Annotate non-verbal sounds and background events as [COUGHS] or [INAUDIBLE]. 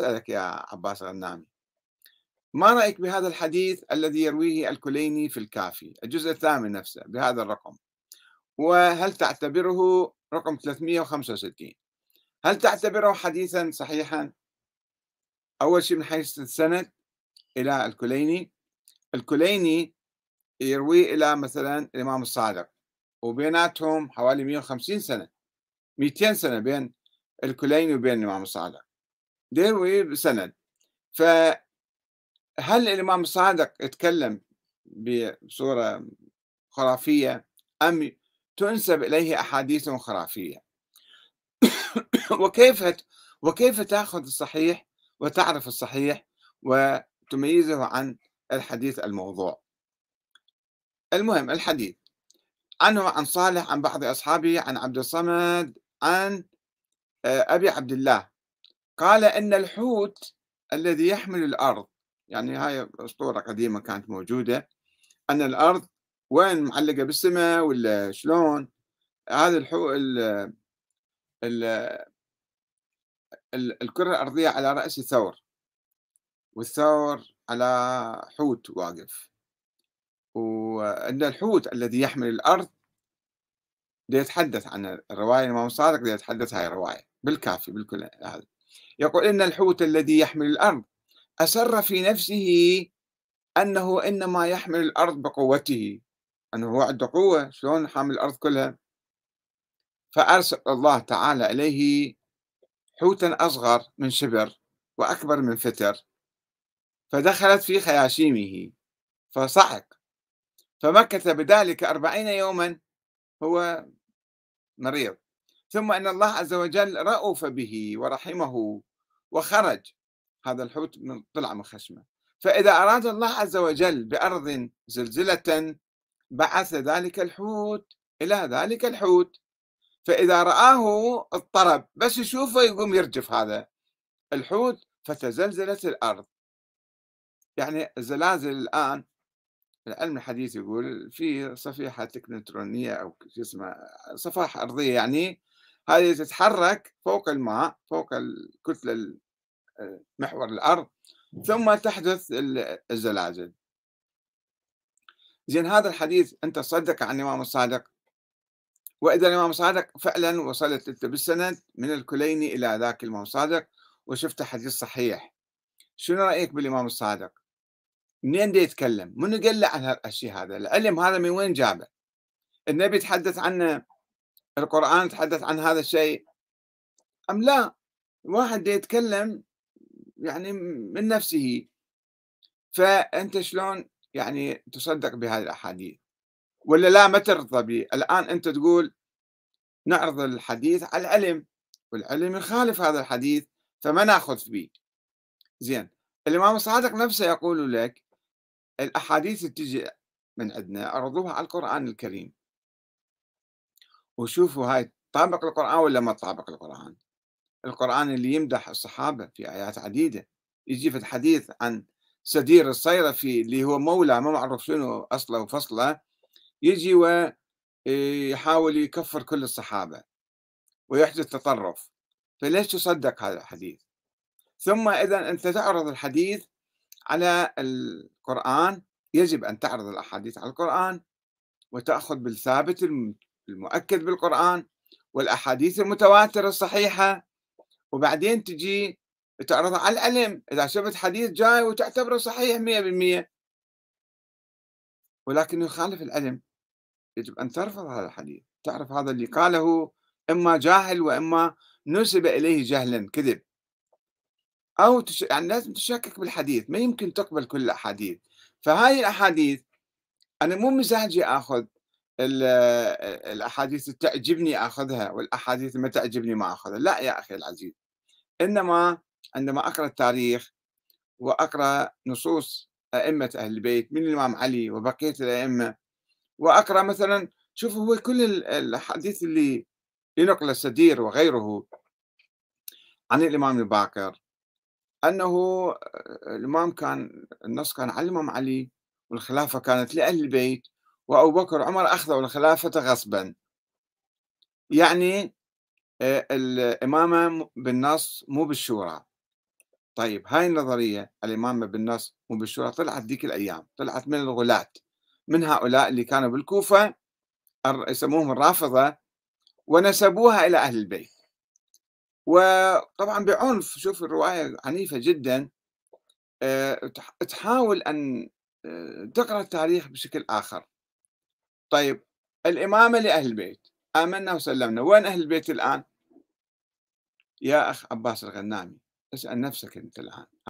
أسألك يا عباس غنامي ما رأيك بهذا الحديث الذي يرويه الكليني في الكافي الجزء الثامن نفسه بهذا الرقم وهل تعتبره رقم 365 هل تعتبره حديثا صحيحا أول شيء من حيث السند إلى الكليني الكليني يروي إلى مثلا الإمام الصادق وبيناتهم حوالي 150 سنة 200 سنة بين الكليني وبين الإمام الصادق يروي بسند فهل الإمام الصادق يتكلم بصورة خرافية أم تنسب إليه أحاديث خرافية [COUGHS] وكيف وكيف تأخذ الصحيح وتعرف الصحيح وتميزه عن الحديث الموضوع المهم الحديث عنه عن صالح عن بعض أصحابه عن عبد الصمد عن آه، أبي عبد الله قال أن الحوت الذي يحمل الأرض يعني هاي أسطورة قديمة كانت موجودة أن الأرض وين معلقة بالسماء ولا شلون هذا الحو ال ال الكرة الأرضية على رأس ثور والثور على حوت واقف وأن الحوت الذي يحمل الأرض يتحدث عن الرواية الإمام صادق يتحدث هاي الرواية بالكافي بالكل هذا يقول إن الحوت الذي يحمل الأرض أسر في نفسه أنه إنما يحمل الأرض بقوته أنه هو عنده قوة شلون حامل الأرض كلها فأرسل الله تعالى إليه حوتا أصغر من شبر وأكبر من فتر فدخلت في خياشيمه فصعق فمكث بذلك أربعين يوما هو مريض ثم أن الله عز وجل رأوف به ورحمه وخرج هذا الحوت من طلع من خشمه فإذا أراد الله عز وجل بأرض زلزلة بعث ذلك الحوت إلى ذلك الحوت فإذا رآه اضطرب بس يشوفه يقوم يرجف هذا الحوت فتزلزلت الأرض يعني الزلازل الآن العلم الحديث يقول في صفيحة تكنترونيه أو شو اسمه صفائح أرضية يعني هذه تتحرك فوق الماء فوق الكتلة آه، محور الأرض ثم تحدث الزلازل زين هذا الحديث أنت صدق عن الإمام الصادق وإذا الإمام الصادق فعلا وصلت أنت بالسند من الكليني إلى ذاك الإمام الصادق وشفت حديث صحيح شنو رأيك بالإمام الصادق منين دي يتكلم منو قال له عن هالشيء هذا العلم هذا من وين جابه النبي تحدث عنه القرآن تحدث عن هذا الشيء أم لا واحد يتكلم يعني من نفسه فأنت شلون يعني تصدق بهذه الأحاديث ولا لا ما ترضى به الآن أنت تقول نعرض الحديث على العلم والعلم يخالف هذا الحديث فما ناخذ به زين الإمام الصادق نفسه يقول لك الأحاديث تجي من عندنا أرضوها على القرآن الكريم وشوفوا هاي طابق القرآن ولا ما طابق القرآن القرآن اللي يمدح الصحابة في آيات عديدة يجي في الحديث عن سدير الصيرفي اللي هو مولى ما معروف شنو أصله وفصله يجي ويحاول آه، يكفر كل الصحابة ويحدث تطرف فليش تصدق هذا الحديث ثم إذا أنت تعرض الحديث على القرآن يجب أن تعرض الأحاديث على القرآن وتأخذ بالثابت المؤكد بالقرآن والأحاديث المتواترة الصحيحة وبعدين تجي تعرضها على العلم إذا شفت حديث جاي وتعتبره صحيح 100% ولكن يخالف العلم يجب أن ترفض هذا الحديث تعرف هذا اللي قاله إما جاهل وإما نسب إليه جهلا كذب أو تش... يعني لازم تشكك بالحديث ما يمكن تقبل كل الأحاديث فهذه الأحاديث أنا مو مزاجي آخذ آه، الاحاديث تعجبني اخذها والاحاديث ما تعجبني ما اخذها لا يا اخي العزيز انما عندما اقرا التاريخ واقرا نصوص ائمه اهل البيت من الامام علي وبقيه الائمه واقرا مثلا شوف هو كل الحديث اللي ينقل السدير وغيره عن الامام الباقر انه آه، الامام كان النص كان على الامام علي والخلافه كانت لاهل البيت وأبو بكر وعمر أخذوا الخلافة غصبا يعني آه، الإمامة بالنص مو بالشورى طيب هاي النظرية الإمامة بالنص مو بالشورى طلعت ذيك الأيام طلعت من الغلاة من هؤلاء اللي كانوا بالكوفة يسموهم الرافضة ونسبوها إلى أهل البيت وطبعا بعنف شوف الرواية عنيفة جدا آه، تحاول أن آه، تقرأ التاريخ بشكل آخر طيب الإمامة لأهل البيت آمنا وسلمنا وين أهل البيت الآن يا أخ عباس الغنامي اسأل نفسك أنت الآن